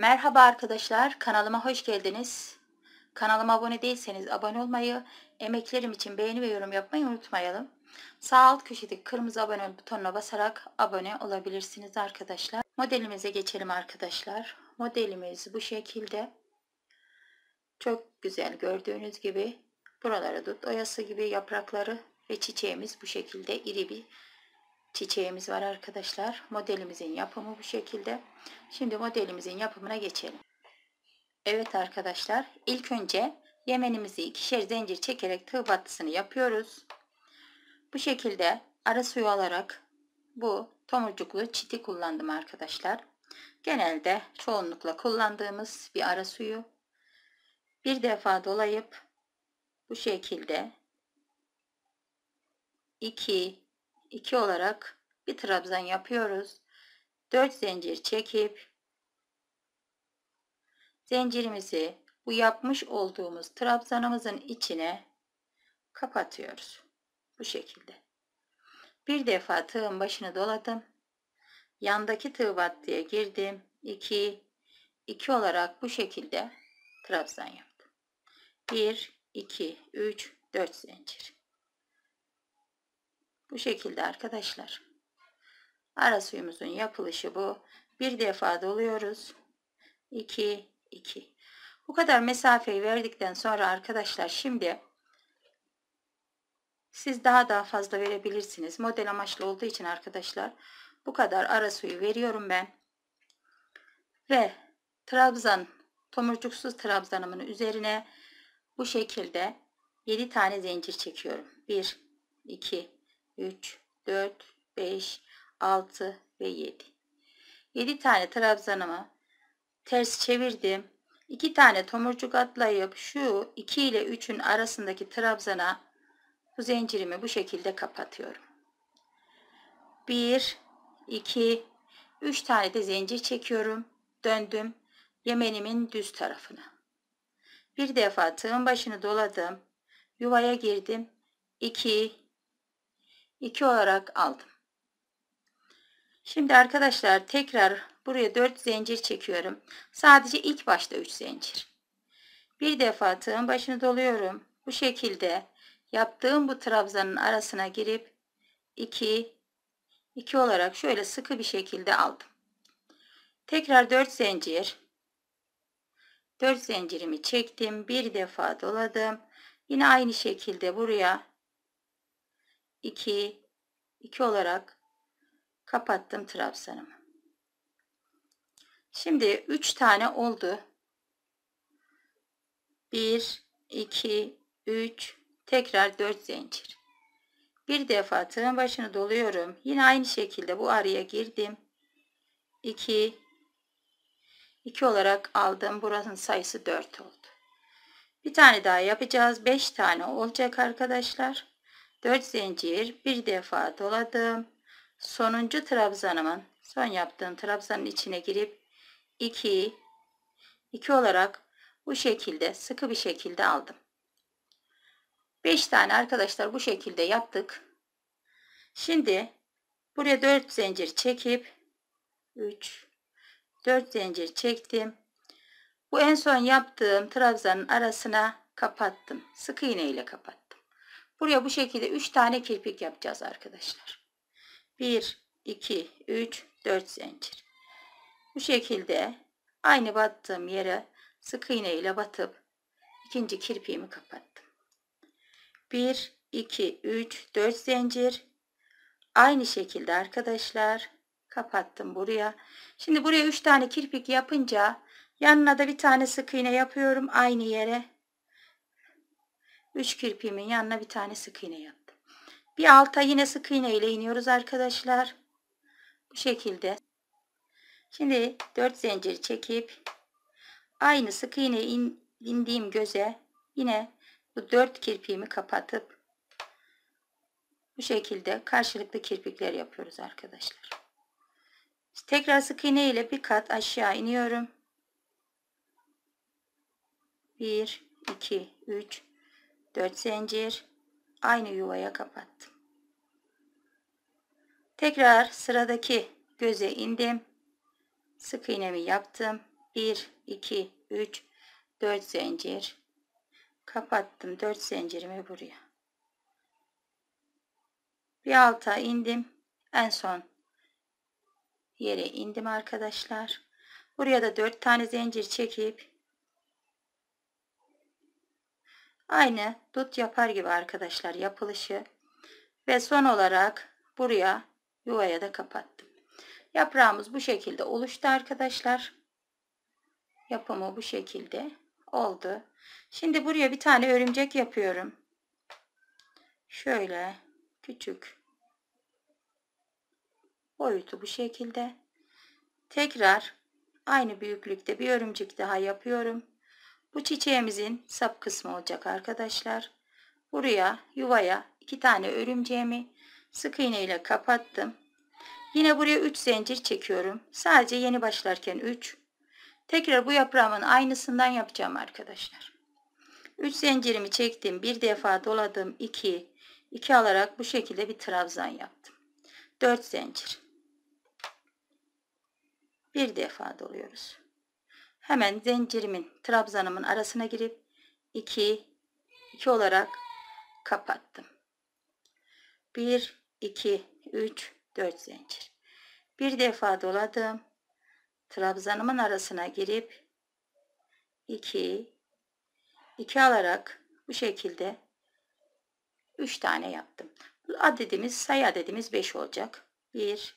Merhaba arkadaşlar, kanalıma hoş geldiniz. Kanalıma abone değilseniz abone olmayı, emeklerim için beğeni ve yorum yapmayı unutmayalım. Sağ alt köşedeki kırmızı abone butonuna basarak abone olabilirsiniz arkadaşlar. Modelimize geçelim arkadaşlar. Modelimiz bu şekilde. Çok güzel gördüğünüz gibi buralara dut oyası gibi yaprakları ve çiçeğimiz bu şekilde iri bir çiçeğimiz var arkadaşlar. Modelimizin yapımı bu şekilde. Şimdi modelimizin yapımına geçelim. Evet arkadaşlar ilk önce yemenimizi ikişer zincir çekerek tığ battısını yapıyoruz. Bu şekilde ara suyu alarak bu tomurcuklu çiti kullandım arkadaşlar. Genelde çoğunlukla kullandığımız bir ara suyu. Bir defa dolayıp bu şekilde 2 2 olarak bir trabzan yapıyoruz. 4 zincir çekip zincirimizi bu yapmış olduğumuz trabzanımızın içine kapatıyoruz. Bu şekilde. Bir defa tığın başını doladım. Yandaki tığ battıya girdim. 2 2 olarak bu şekilde trabzan yaptım. 1 2 3 4 zincir. Bu şekilde arkadaşlar. Ara suyumuzun yapılışı bu. Bir defa doluyoruz. 2, 2. Bu kadar mesafeyi verdikten sonra arkadaşlar şimdi siz daha daha fazla verebilirsiniz. Model amaçlı olduğu için arkadaşlar bu kadar ara suyu veriyorum ben. Ve trabzan, tomurcuksuz trabzanımın üzerine bu şekilde 7 tane zincir çekiyorum. 1, 2, 3, 4, 5, 6 ve 7. 7 tane trabzanımı ters çevirdim. 2 tane tomurcuk atlayıp şu 2 ile 3'ün arasındaki trabzana bu zincirimi bu şekilde kapatıyorum. 1, 2, 3 tane de zincir çekiyorum. Döndüm yemenimin düz tarafına. Bir defa tığın başını doladım. Yuvaya girdim. 2, 2 olarak aldım. Şimdi arkadaşlar tekrar buraya 4 zincir çekiyorum. Sadece ilk başta 3 zincir. Bir defa tığın başını doluyorum. Bu şekilde yaptığım bu trabzanın arasına girip 2 2 olarak şöyle sıkı bir şekilde aldım. Tekrar 4 zincir 4 zincirimi çektim. Bir defa doladım. Yine aynı şekilde buraya 2 2 olarak kapattım trabzanımı. Şimdi 3 tane oldu. 1 2 3 tekrar 4 zincir. Bir defa tığın başını doluyorum. Yine aynı şekilde bu araya girdim. 2 2 olarak aldım. Buranın sayısı 4 oldu. Bir tane daha yapacağız. 5 tane olacak arkadaşlar. 4 zincir bir defa doladım sonuncu trabzanımın son yaptığım trabzanın içine girip 2 2 olarak bu şekilde sıkı bir şekilde aldım 5 tane arkadaşlar bu şekilde yaptık şimdi buraya 4 zincir çekip 3 4 zincir çektim bu en son yaptığım trabzanın arasına kapattım sık iğne ile kapat Buraya bu şekilde 3 tane kirpik yapacağız arkadaşlar. 1, 2, 3, 4 zincir. Bu şekilde aynı battığım yere sık iğne ile batıp ikinci kirpiğimi kapattım. 1, 2, 3, 4 zincir. Aynı şekilde arkadaşlar kapattım buraya. Şimdi buraya 3 tane kirpik yapınca yanına da bir tane sık iğne yapıyorum aynı yere. 3 kirpiğimin yanına bir tane sık iğne yaptım. Bir alta yine sık iğne ile iniyoruz arkadaşlar. Bu şekilde. Şimdi 4 zincir çekip aynı sık iğne in, indiğim göze yine bu 4 kirpiğimi kapatıp bu şekilde karşılıklı kirpikler yapıyoruz arkadaşlar. Tekrar sık iğne ile bir kat aşağı iniyorum. 1 2 3 4 zincir aynı yuvaya kapattım. Tekrar sıradaki göze indim. Sık iğnemi yaptım. 1 2 3 4 zincir kapattım. 4 zincirimi buraya. Bir alta indim. En son yere indim arkadaşlar. Buraya da 4 tane zincir çekip Aynı dut yapar gibi arkadaşlar yapılışı. Ve son olarak buraya yuvaya da kapattım. Yaprağımız bu şekilde oluştu arkadaşlar. Yapımı bu şekilde oldu. Şimdi buraya bir tane örümcek yapıyorum. Şöyle küçük. Boyutu bu şekilde. Tekrar aynı büyüklükte bir örümcek daha yapıyorum. Bu çiçeğimizin sap kısmı olacak arkadaşlar. Buraya yuvaya iki tane örümceğimi sık iğne ile kapattım. Yine buraya 3 zincir çekiyorum. Sadece yeni başlarken 3. Tekrar bu yaprağımın aynısından yapacağım arkadaşlar. 3 zincirimi çektim. Bir defa doladım 2. 2 alarak bu şekilde bir trabzan yaptım. 4 zincir. Bir defa doluyoruz. Hemen zincirimin trabzanımın arasına girip 2 2 olarak kapattım. 1 2 3 4 zincir. Bir defa doladım. Trabzanımın arasına girip 2 2 alarak bu şekilde 3 tane yaptım. Adedimiz sayı adedimiz 5 olacak. 1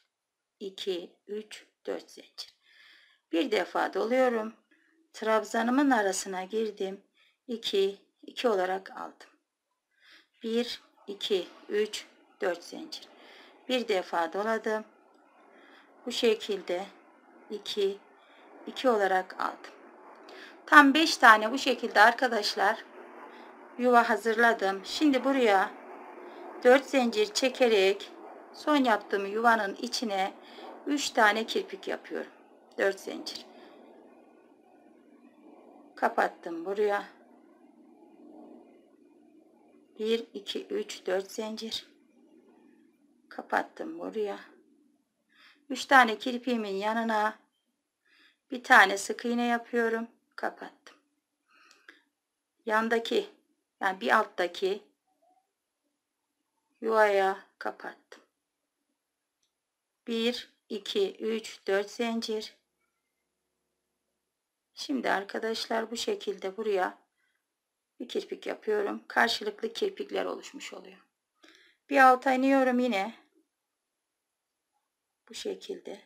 2 3 4 zincir. Bir defa doluyorum. Trabzanımın arasına girdim. 2, 2 olarak aldım. 1, 2, 3, 4 zincir. Bir defa doladım. Bu şekilde 2, 2 olarak aldım. Tam 5 tane bu şekilde arkadaşlar yuva hazırladım. Şimdi buraya 4 zincir çekerek son yaptığım yuvanın içine 3 tane kirpik yapıyorum. 4 zincir kapattım buraya 1 2 3 4 zincir kapattım buraya 3 tane kirpiğimin yanına bir tane sık iğne yapıyorum kapattım yandaki yani bir alttaki yuvaya kapattım 1 2 3 4 zincir Şimdi arkadaşlar bu şekilde buraya bir kirpik yapıyorum. Karşılıklı kirpikler oluşmuş oluyor. Bir alta iniyorum yine. Bu şekilde.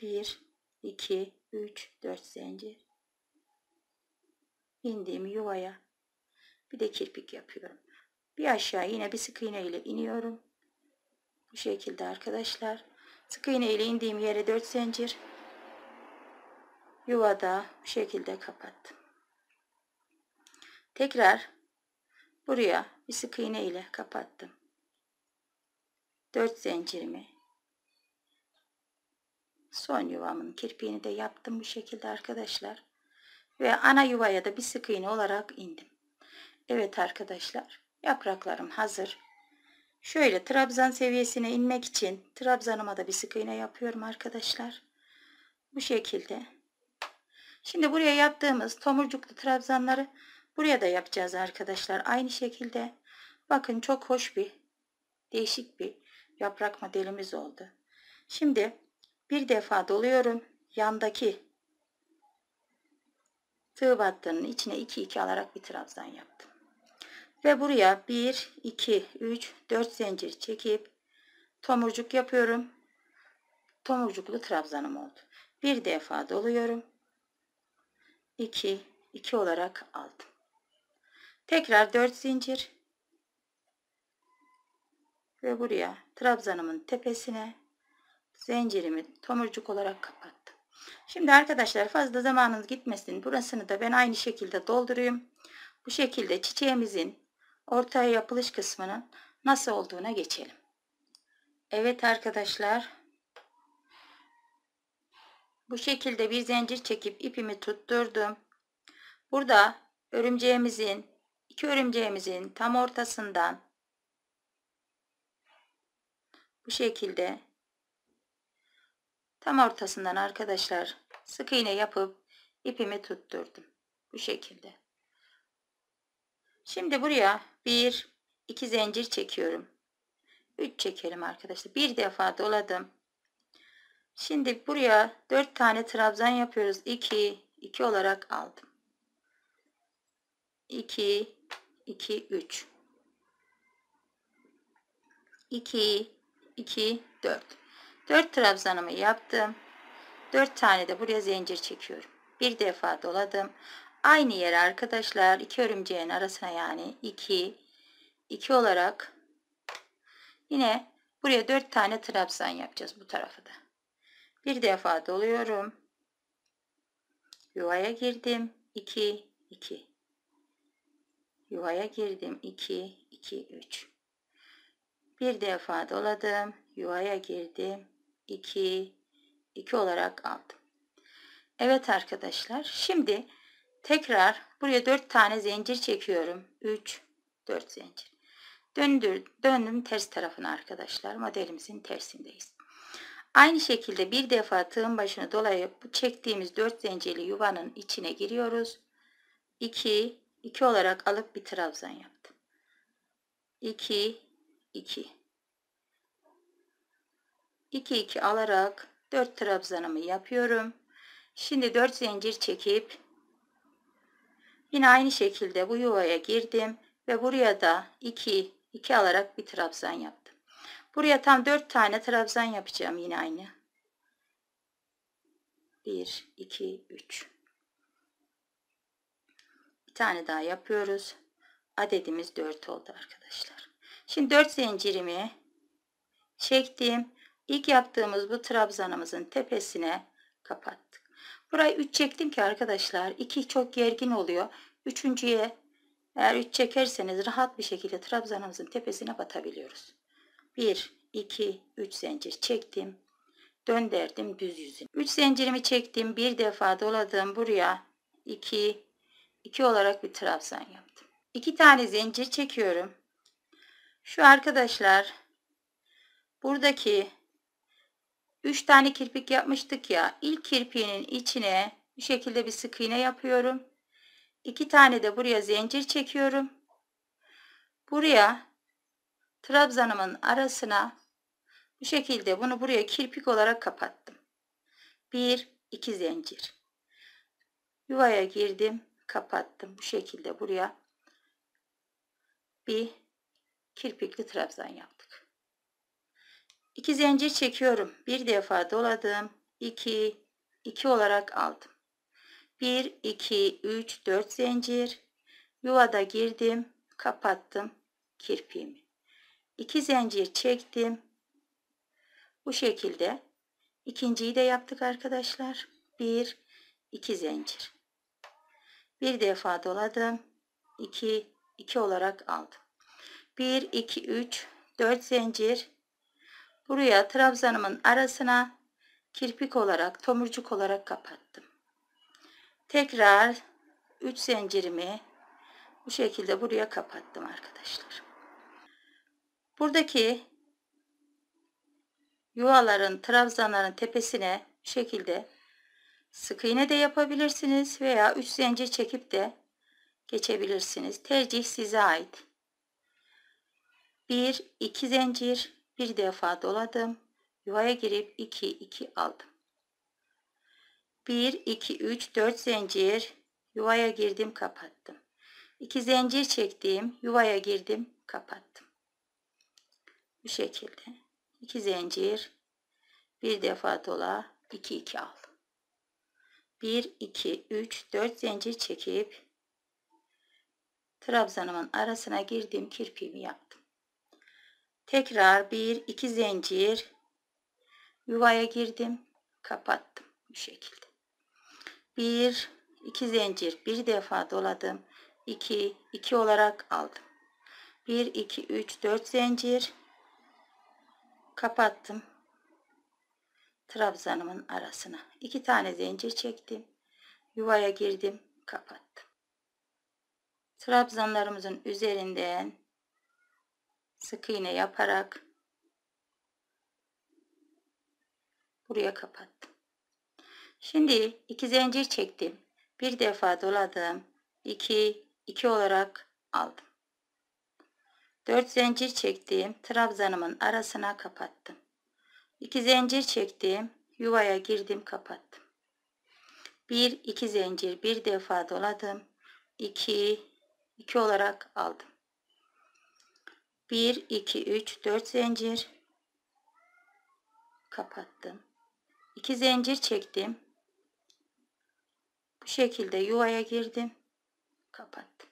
1, 2, 3, 4 zincir. İndiğim yuvaya bir de kirpik yapıyorum. Bir aşağı yine bir sık iğne ile iniyorum. Bu şekilde arkadaşlar. Sık iğne ile indiğim yere 4 zincir yuvada bu şekilde kapattım. Tekrar buraya bir sık iğne ile kapattım. 4 zincirimi son yuvamın kirpiğini de yaptım bu şekilde arkadaşlar. Ve ana yuvaya da bir sık iğne olarak indim. Evet arkadaşlar yapraklarım hazır. Şöyle trabzan seviyesine inmek için trabzanıma da bir sık iğne yapıyorum arkadaşlar. Bu şekilde Şimdi buraya yaptığımız tomurcuklu trabzanları buraya da yapacağız arkadaşlar. Aynı şekilde bakın çok hoş bir değişik bir yaprak modelimiz oldu. Şimdi bir defa doluyorum. Yandaki tığ battığının içine 2 2 alarak bir trabzan yaptım. Ve buraya 1 2 3 4 zincir çekip tomurcuk yapıyorum. Tomurcuklu trabzanım oldu. Bir defa doluyorum. 2 2 olarak aldım. Tekrar 4 zincir ve buraya trabzanımın tepesine zincirimi tomurcuk olarak kapattım. Şimdi arkadaşlar fazla zamanınız gitmesin. Burasını da ben aynı şekilde dolduruyum. Bu şekilde çiçeğimizin ortaya yapılış kısmının nasıl olduğuna geçelim. Evet arkadaşlar bu şekilde bir zincir çekip ipimi tutturdum. Burada örümceğimizin iki örümceğimizin tam ortasından bu şekilde tam ortasından arkadaşlar sık iğne yapıp ipimi tutturdum. Bu şekilde. Şimdi buraya bir iki zincir çekiyorum. 3 çekelim arkadaşlar. Bir defa doladım. Şimdi buraya 4 tane trabzan yapıyoruz. 2, 2 olarak aldım. 2, 2, 3. 2, 2, 4. 4 trabzanımı yaptım. 4 tane de buraya zincir çekiyorum. Bir defa doladım. Aynı yere arkadaşlar iki örümceğin arasına yani 2, 2 olarak yine buraya 4 tane trabzan yapacağız bu tarafı da. Bir defa doluyorum. Yuvaya girdim. 2 2. Yuvaya girdim. 2 2 3. Bir defa doladım. Yuvaya girdim. 2 2 olarak aldım. Evet arkadaşlar. Şimdi tekrar buraya 4 tane zincir çekiyorum. 3 4 zincir. Döndür, döndüm ters tarafına arkadaşlar. Modelimizin tersindeyiz. Aynı şekilde bir defa tığın başını dolayıp bu çektiğimiz 4 zincirli yuvanın içine giriyoruz. 2, 2 olarak alıp bir trabzan yaptım. 2, 2. 2, 2 alarak 4 trabzanımı yapıyorum. Şimdi 4 zincir çekip yine aynı şekilde bu yuvaya girdim ve buraya da 2, 2 alarak bir trabzan yaptım. Buraya tam 4 tane trabzan yapacağım yine aynı. 1, 2, 3. Bir tane daha yapıyoruz. Adedimiz 4 oldu arkadaşlar. Şimdi 4 zincirimi çektim. İlk yaptığımız bu trabzanımızın tepesine kapattık. Burayı 3 çektim ki arkadaşlar 2 çok gergin oluyor. Üçüncüye eğer 3 üç çekerseniz rahat bir şekilde trabzanımızın tepesine batabiliyoruz. 1, 2, 3 zincir çektim. dönderdim düz yüzüne. 3 zincirimi çektim. Bir defa doladım buraya. 2, 2 olarak bir trabzan yaptım. 2 tane zincir çekiyorum. Şu arkadaşlar buradaki 3 tane kirpik yapmıştık ya. İlk kirpiğinin içine bu şekilde bir sık iğne yapıyorum. 2 tane de buraya zincir çekiyorum. Buraya trabzanımın arasına bu şekilde bunu buraya kirpik olarak kapattım. Bir, iki zincir. Yuvaya girdim, kapattım. Bu şekilde buraya bir kirpikli trabzan yaptık. İki zincir çekiyorum. Bir defa doladım. 2 iki olarak aldım. Bir iki üç dört zincir. Yuvada girdim, kapattım kirpiğimi. 2 zincir çektim. Bu şekilde ikinciyi de yaptık arkadaşlar. 1 2 zincir. Bir defa doladım. 2 2 olarak aldım. 1 2 3 4 zincir. Buraya trabzanımın arasına kirpik olarak, tomurcuk olarak kapattım. Tekrar 3 zincirimi bu şekilde buraya kapattım arkadaşlar. Buradaki yuvaların, trabzanların tepesine bu şekilde sık iğne de yapabilirsiniz veya üç zincir çekip de geçebilirsiniz. Tercih size ait. 1 2 zincir bir defa doladım. Yuvaya girip 2 2 aldım. 1 2 3 4 zincir yuvaya girdim, kapattım. 2 zincir çektim, yuvaya girdim, kapattım bu şekilde iki zincir bir defa dola 2 2 al 1 2 3 4 zincir çekip trabzanımın arasına girdim kirpiğimi yaptım tekrar 1 2 zincir yuvaya girdim kapattım bu şekilde 1 2 zincir bir defa doladım 2 2 olarak aldım 1 2 3 4 zincir kapattım trabzanımın arasına iki tane zincir çektim yuvaya girdim kapattım trabzanlarımızın üzerinden sık iğne yaparak buraya kapattım şimdi iki zincir çektim bir defa doladım 2 iki olarak aldım 4 zincir çektiğim trabzanımın arasına kapattım. 2 zincir çektiğim yuvaya girdim kapattım. 1 2 zincir bir defa doladım. 2 2 olarak aldım. 1 2 3 4 zincir kapattım. 2 zincir çektim. Bu şekilde yuvaya girdim. Kapattım.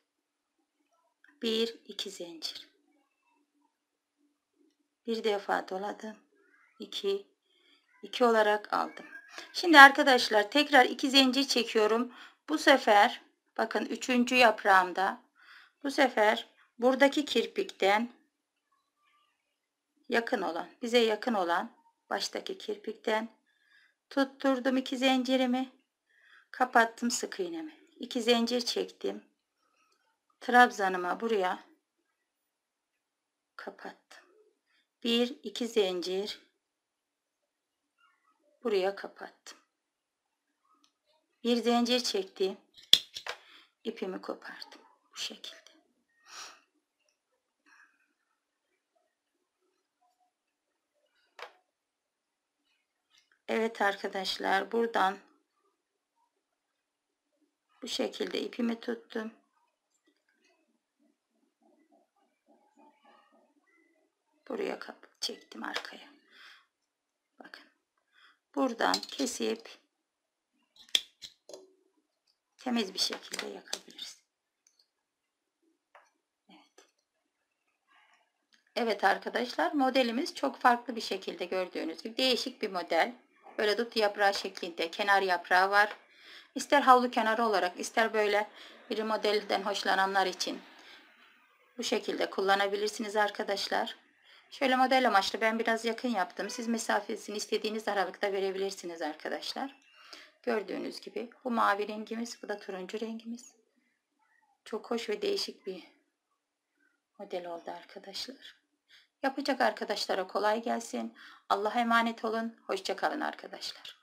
1 2 zincir bir defa doladım 2 2 olarak aldım şimdi arkadaşlar tekrar 2 zincir çekiyorum bu sefer bakın 3. yaprağımda bu sefer buradaki kirpikten yakın olan bize yakın olan baştaki kirpikten tutturdum 2 zincirimi kapattım sık iğnemi 2 zincir çektim trabzanıma buraya kapattım bir iki zincir buraya kapattım. Bir zincir çektim. ipimi kopardım bu şekilde. Evet arkadaşlar buradan bu şekilde ipimi tuttum. buraya çektim arkaya. Bakın. Buradan kesip temiz bir şekilde yakabiliriz. Evet. Evet arkadaşlar modelimiz çok farklı bir şekilde gördüğünüz gibi değişik bir model. Böyle dut yaprağı şeklinde kenar yaprağı var. İster havlu kenarı olarak ister böyle bir modelden hoşlananlar için bu şekilde kullanabilirsiniz arkadaşlar. Şöyle model amaçlı ben biraz yakın yaptım. Siz mesafesini istediğiniz aralıkta verebilirsiniz arkadaşlar. Gördüğünüz gibi bu mavi rengimiz, bu da turuncu rengimiz. Çok hoş ve değişik bir model oldu arkadaşlar. Yapacak arkadaşlara kolay gelsin. Allah'a emanet olun. Hoşçakalın arkadaşlar.